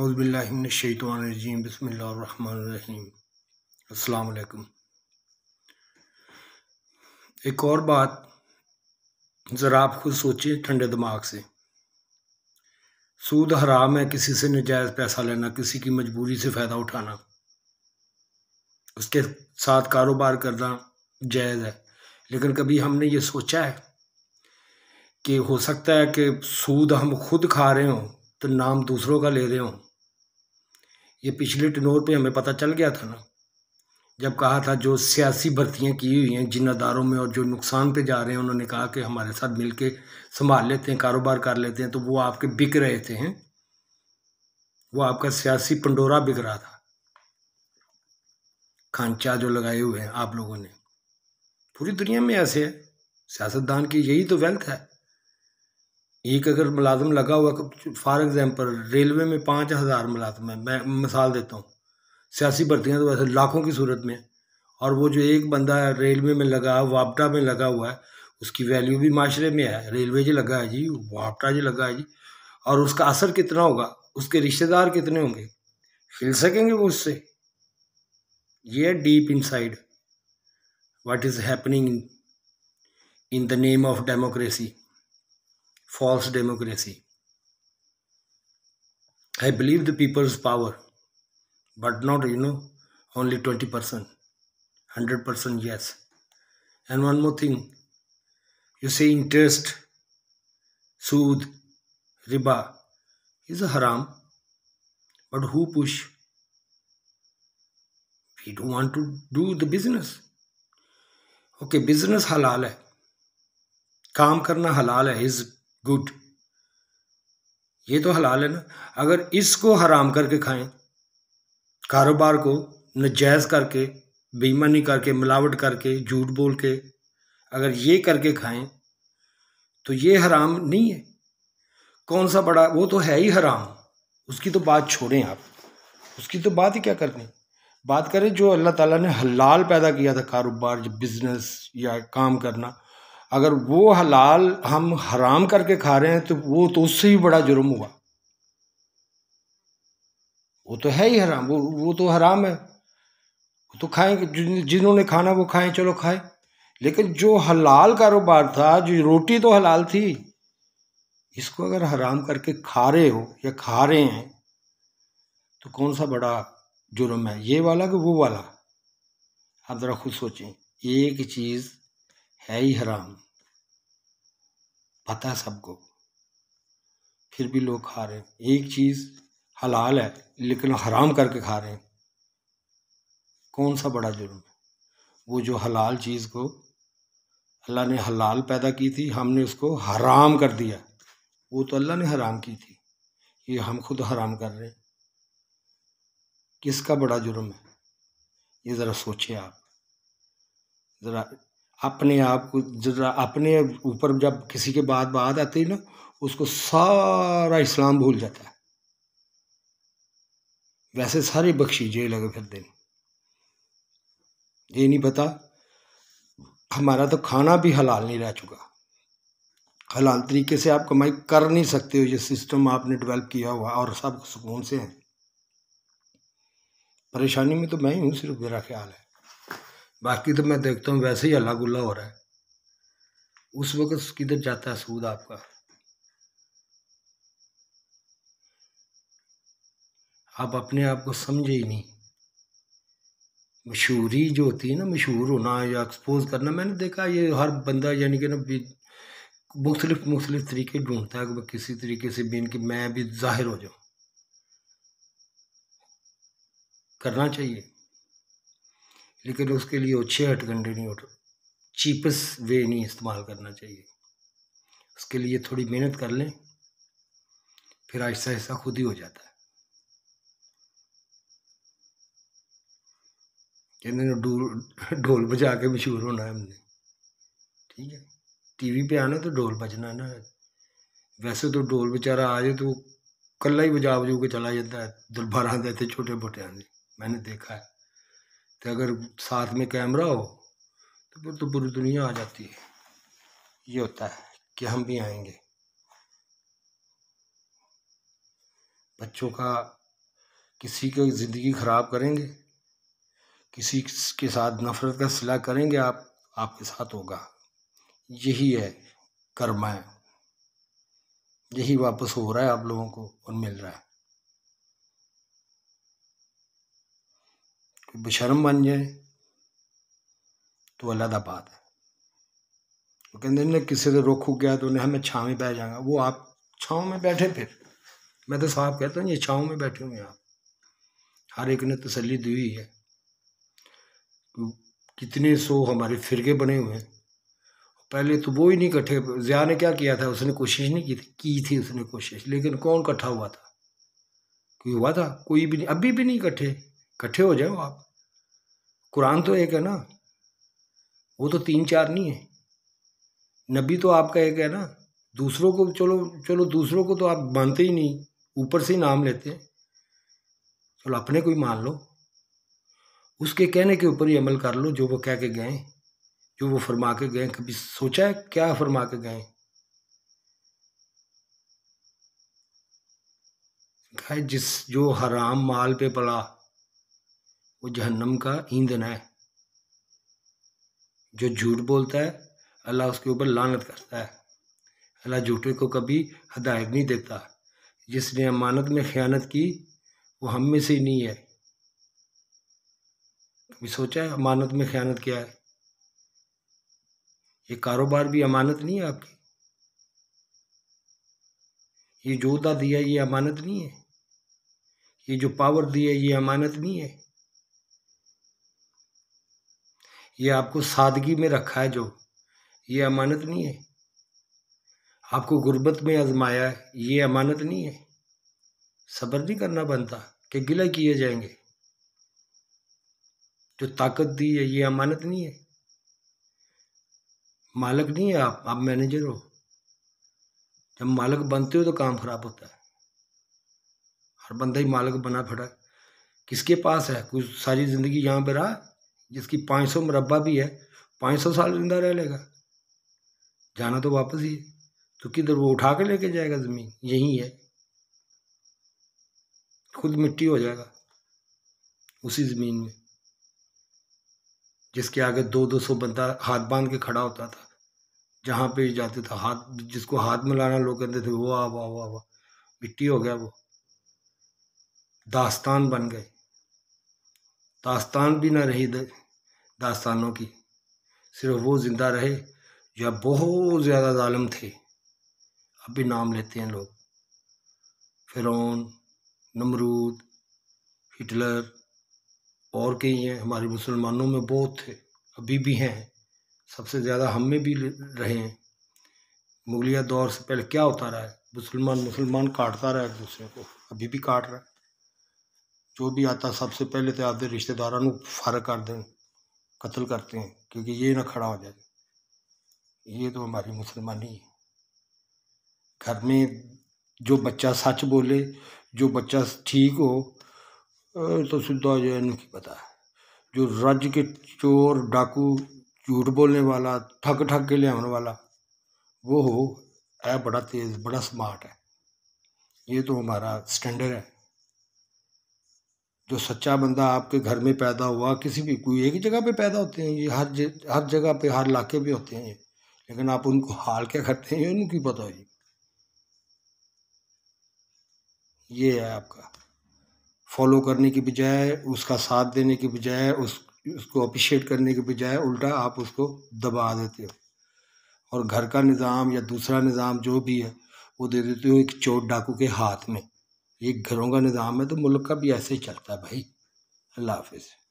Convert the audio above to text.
अज़बिल्लिनशैतवानरजीम बसमीम अल्लाम एक और बात ज़रा आप खुद सोचिए ठंडे दिमाग से सूद हराम है किसी से नजायज़ पैसा लेना किसी की मजबूरी से फ़ायदा उठाना उसके साथ कारोबार करना जायज़ है लेकिन कभी हमने ये सोचा है कि हो सकता है कि सूद हम खुद खा रहे हों तो नाम दूसरों का ले रहे हो ये पिछले टनोर पे हमें पता चल गया था ना जब कहा था जो सियासी भर्तियाँ की हुई हैं जिन अदारों में और जो नुकसान पे जा रहे हैं उन्होंने कहा कि हमारे साथ मिल के संभाल लेते हैं कारोबार कर लेते हैं तो वो आपके बिक रहे थे हैं वो आपका सियासी पंडोरा बिक रहा था खांचा जो लगाए हुए हैं आप लोगों ने पूरी दुनिया में ऐसे है सियासतदान की यही तो वेल्थ है एक अगर मुलाजम लगा हुआ फॉर एग्ज़ाम्पल रेलवे में पाँच हज़ार मुलाजम है मैं मिसाल देता हूँ सियासी भर्तियाँ तो वैसे लाखों की सूरत में और वो जो एक बंदा रेलवे में लगा है वापटा में लगा हुआ है उसकी वैल्यू भी माशरे में है रेलवे जी लगा है जी वापटा जी लगा है जी और उसका असर कितना होगा उसके रिश्तेदार कितने होंगे हिल सकेंगे वो उससे ये है deep inside what is happening in the name of democracy false democracy. I believe the people's power, but not, you know, only 20%, 100% yes. And one more thing you say interest, sood, riba is a haram, but who push? We don't want to do the business. Okay, business halal है काम करना हलाल good ये तो हलाल है ना अगर इसको हराम करके खाएं कारोबार को नजायज़ करके बेईमानी करके मिलावट करके झूठ बोल के अगर ये करके खाएं तो ये हराम नहीं है कौन सा बड़ा वो तो है ही हराम उसकी तो बात छोड़ें आप उसकी तो बात ही क्या करनी बात करें जो अल्लाह ताला ने हलाल पैदा किया था कारोबार बिजनेस या काम करना अगर वो हलाल हम हराम करके खा रहे हैं तो वो तो उससे भी बड़ा जुर्म हुआ वो तो है ही हराम वो वो तो हराम है वो तो खाएं जिन्होंने खाना वो खाएं चलो खाएं लेकिन जो हलाल कारोबार था जो रोटी तो हलाल थी इसको अगर हराम करके खा रहे हो या खा रहे हैं तो कौन सा बड़ा जुर्म है ये वाला कि वो वाला आप ज़रा खुद सोचें एक चीज़ है ही हराम पता है सबको फिर भी लोग खा रहे हैं एक चीज़ हलाल है लेकिन हराम करके खा रहे हैं कौन सा बड़ा जुर्म है वो जो हलाल चीज़ को अल्लाह ने हलाल पैदा की थी हमने उसको हराम कर दिया वो तो अल्लाह ने हराम की थी ये हम खुद हराम कर रहे हैं किसका बड़ा जुर्म है ये ज़रा सोचे आप ज़रा अपने आप को जरा अपने ऊपर जब किसी के बाद बात आती है ना उसको सारा इस्लाम भूल जाता है वैसे सारे बख्शीजे लगे फिर दिन ये नहीं पता हमारा तो खाना भी हलाल नहीं रह चुका हलाल तरीके से आप कमाई कर नहीं सकते हो ये सिस्टम आपने डेवलप किया हुआ और सब सुकून से हैं परेशानी में तो मैं ही हूँ सिर्फ मेरा ख्याल है बाकी तो मैं देखता हूँ वैसे ही अल्ला गुल्ला हो रहा है उस वक्त किधर जाता है सूद आपका आप अपने आप को समझे ही नहीं मशहूरी जो होती है ना मशहूर होना या एक्सपोज करना मैंने देखा ये हर बंदा यानी कि ना मुख्तलिफ मुख्तलिफ तरीके ढूंढता है कि किसी तरीके से बीन कि मैं भी जाहिर हो जाऊँ करना चाहिए लेकिन उसके लिए अच्छे हटकंडे नहीं उठ चीपस्ट वे नहीं इस्तेमाल करना चाहिए उसके लिए थोड़ी मेहनत कर लें फिर आहिस्ता आहिस्ता खुद ही हो जाता है कहते ढोल ढोल बजा के मशहूर होना है हमने ठीक है टीवी पे आना तो ढोल बजना ना वैसे तो ढोल बेचारा आ जाए तो कला ही बजा बजू के चला जाता है दुलबारा आते थे छोटे मोटे आते मैंने देखा है तो अगर साथ में कैमरा हो तो फिर तो पूरी दुनिया आ जाती है ये होता है कि हम भी आएंगे बच्चों का किसी की ज़िंदगी ख़राब करेंगे किसी के साथ नफ़रत का सिला करेंगे आप आपके साथ होगा यही है कर्मा है यही वापस हो रहा है आप लोगों को और मिल रहा है ਬਸ਼ਰਮ बन जाए तो अल्लाह का बात है वो कहते ना किसी से रुख उग गया तो उन्हें हमें छाँव में बैठ जाएगा वो आप छाँव में बैठे फिर मैं तो साफ कहता हूँ ये छाँव में बैठे हुए आप हर एक ने तसली दी हुई है तो कितने सो हमारे फिरके बने हुए हैं पहले तो वो ही नहीं इकट्ठे ज़िया ने क्या किया था उसने कोशिश नहीं की थी की थी उसने कोशिश लेकिन कौन इकट्ठा हुआ था कोई हुआ था कोई भी नहीं अभी भी नहीं इकट्ठे इकट्ठे हो जाओ आप कुरान तो एक है ना वो तो तीन चार नहीं है नबी तो आपका एक है ना दूसरों को चलो चलो दूसरों को तो आप मानते ही नहीं ऊपर से ही नाम लेते हैं चलो अपने को ही मान लो उसके कहने के ऊपर ही अमल कर लो जो वो कह के गए जो वो फरमा के गए कभी सोचा है क्या फरमा के गए जिस जो हराम माल पे पड़ा वो जहन्नम का ईंधन है जो झूठ बोलता है अल्लाह उसके ऊपर लानत करता है अल्लाह झूठे को कभी हदायत नहीं देता जिसने अमानत में ख़यानत की वो हम में से ही नहीं है कभी सोचा है अमानत में ख़यानत क्या है ये कारोबार भी अमानत नहीं है आपकी ये जोदा दिया ये अमानत नहीं है ये जो पावर दिया है ये अमानत नहीं है ये आपको सादगी में रखा है जो ये अमानत नहीं है आपको गुर्बत में आजमाया है ये अमानत नहीं है सब्र नहीं करना बनता कि गिला किए जाएंगे जो ताकत दी है ये अमानत नहीं है मालक नहीं है आप आप मैनेजर हो जब मालक बनते हो तो काम खराब होता है हर बंदा ही मालक बना फटा किसके पास है कुछ सारी ज़िंदगी यहाँ पर रहा जिसकी पाँच सौ मुरबा भी है पाँच सौ साल जिंदा रह लेगा जाना तो वापस ही है तो किधर वो उठा के लेके जाएगा ज़मीन यही है खुद मिट्टी हो जाएगा उसी ज़मीन में जिसके आगे दो दो सौ बंदा हाथ बांध के खड़ा होता था जहाँ पे जाते था हाथ जिसको हाथ मिलाना लोग कहते थे वो वाह वाह वाह वाह मिट्टी हो गया वो दास्तान बन गए दास्तान भी ना रही दास्तानों की सिर्फ वो ज़िंदा रहे जो अब बहुत ज़्यादा ालम थे अब भी नाम लेते हैं लोग फ़िरौन नमरूद हिटलर और कई हैं हमारे मुसलमानों में बहुत थे अभी भी हैं सबसे ज़्यादा हम में भी रहे हैं मुगलिया दौर से पहले क्या होता रहा है मुसलमान मुसलमान काटता रहा है दूसरे को अभी भी काट रहा है जो भी आता सबसे पहले तो आपके रिश्तेदारों को फर्क कर दें कत्ल करते हैं क्योंकि ये ना खड़ा हो जाए ये तो हमारी मुसलमानी है घर में जो बच्चा सच बोले जो बच्चा ठीक हो तो सुधा जो है उनकी पता है जो रज के चोर डाकू झूठ बोलने वाला ठग ठग के लियाने वाला वो हो ऐ बड़ा तेज़ बड़ा स्मार्ट है ये तो हमारा स्टैंडर्ड है जो सच्चा बंदा आपके घर में पैदा हुआ किसी भी कोई एक ही जगह पे पैदा होते हैं ये हर हर जगह पे हर इलाके पे होते हैं ये लेकिन आप उनको हाल क्या करते हैं उनकी पता जी ये है आपका फॉलो करने की बजाय उसका साथ देने की बजाय उस उसको अप्रिशिएट करने के बजाय उल्टा आप उसको दबा देते हो और घर का निज़ाम या दूसरा निज़ाम जो भी है वो दे देते हो एक चोट डाकू के हाथ में एक घरों का निज़ाम है तो मुल्क का भी ऐसे ही चलता है भाई अल्लाह हाफ़िज़